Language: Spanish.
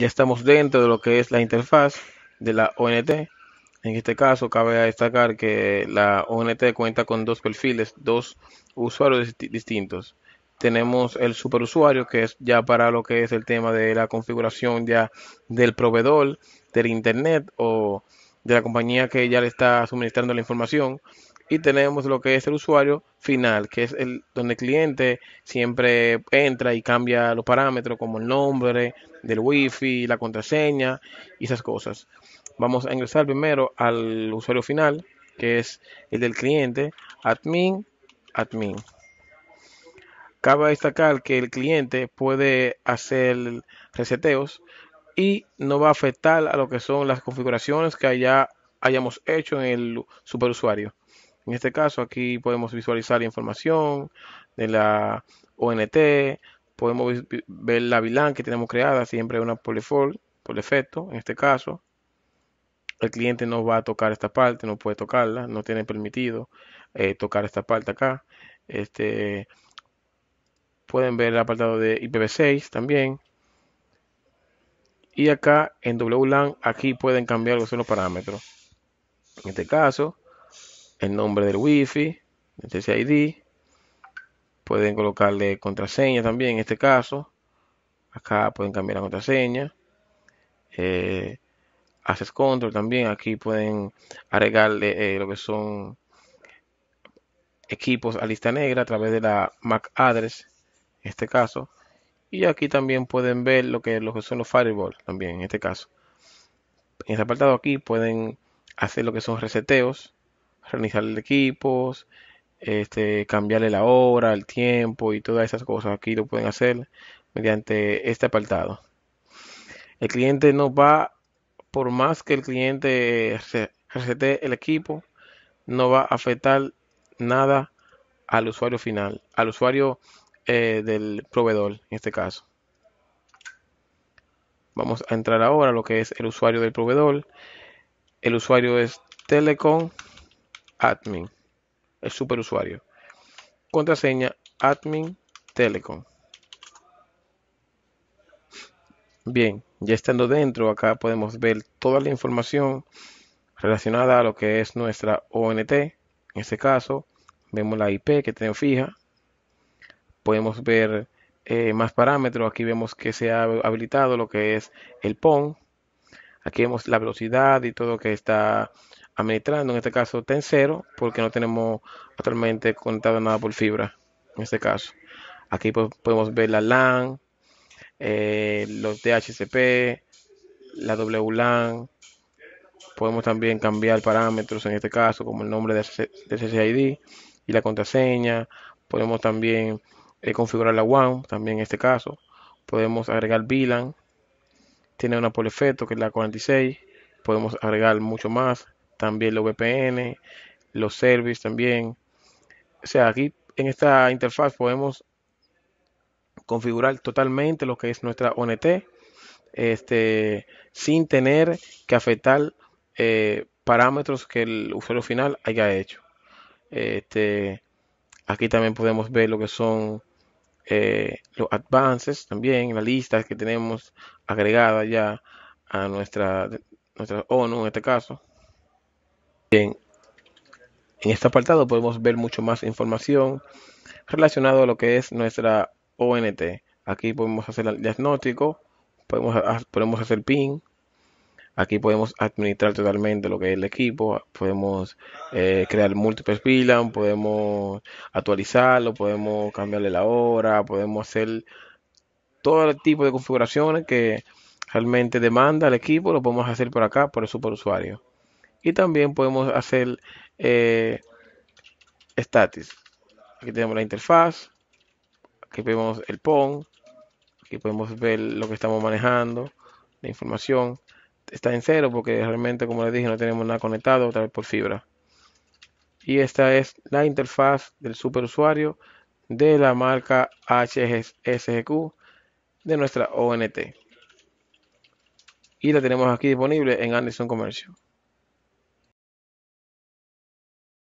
ya estamos dentro de lo que es la interfaz de la ONT. En este caso, cabe destacar que la ONT cuenta con dos perfiles, dos usuarios distintos. Tenemos el superusuario, que es ya para lo que es el tema de la configuración ya del proveedor, del internet o de la compañía que ya le está suministrando la información y tenemos lo que es el usuario final, que es el donde el cliente siempre entra y cambia los parámetros como el nombre del wifi, la contraseña y esas cosas. Vamos a ingresar primero al usuario final, que es el del cliente, admin, admin. Cabe destacar que el cliente puede hacer reseteos y no va a afectar a lo que son las configuraciones que allá hayamos hecho en el superusuario. En este caso, aquí podemos visualizar información de la ONT, podemos ver la VLAN que tenemos creada, siempre una default por defecto, en este caso. El cliente no va a tocar esta parte, no puede tocarla, no tiene permitido eh, tocar esta parte acá. Este, pueden ver el apartado de IPv6 también. Y acá en WLAN, aquí pueden cambiar los parámetros. En este caso, el nombre del wifi, el este TCID. Pueden colocarle contraseña también en este caso. Acá pueden cambiar la contraseña. Eh, Access Control también. Aquí pueden agregarle eh, lo que son equipos a lista negra a través de la MAC address. En este caso. Y aquí también pueden ver lo que, lo que son los firewalls también en este caso. En este apartado aquí pueden hacer lo que son reseteos organizar equipos, este, cambiarle la hora, el tiempo y todas esas cosas. Aquí lo pueden hacer mediante este apartado. El cliente no va, por más que el cliente recete el equipo, no va a afectar nada al usuario final, al usuario eh, del proveedor en este caso. Vamos a entrar ahora lo que es el usuario del proveedor. El usuario es Telecom admin, el superusuario. Contraseña admin telecom. Bien, ya estando dentro, acá podemos ver toda la información relacionada a lo que es nuestra ONT. En este caso, vemos la IP que tengo fija. Podemos ver eh, más parámetros. Aquí vemos que se ha habilitado lo que es el PON. Aquí vemos la velocidad y todo que está administrando, en este caso ten cero porque no tenemos actualmente conectado nada por fibra, en este caso. Aquí pues, podemos ver la LAN, eh, los DHCP, la WLAN. Podemos también cambiar parámetros, en este caso, como el nombre de CCID y la contraseña. Podemos también eh, configurar la WAN, también en este caso. Podemos agregar VLAN. Tiene una por defecto que es la 46. Podemos agregar mucho más también los VPN, los service también. O sea, aquí en esta interfaz podemos configurar totalmente lo que es nuestra ONT este, sin tener que afectar eh, parámetros que el usuario final haya hecho. Este, aquí también podemos ver lo que son eh, los advances, también la lista que tenemos agregada ya a nuestra, nuestra ONU en este caso. Bien, en este apartado podemos ver mucho más información relacionada a lo que es nuestra ONT. Aquí podemos hacer el diagnóstico, podemos, podemos hacer PIN, Aquí podemos administrar totalmente lo que es el equipo, podemos eh, crear múltiples pilas, podemos actualizarlo, podemos cambiarle la hora, podemos hacer todo el tipo de configuraciones que realmente demanda el equipo, lo podemos hacer por acá, por el superusuario y también podemos hacer eh, status. Aquí tenemos la interfaz, aquí vemos el PON, aquí podemos ver lo que estamos manejando, la información. Está en cero porque realmente, como les dije, no tenemos nada conectado, otra vez por fibra. Y esta es la interfaz del superusuario de la marca HSGQ de nuestra ONT. Y la tenemos aquí disponible en Anderson Comercio.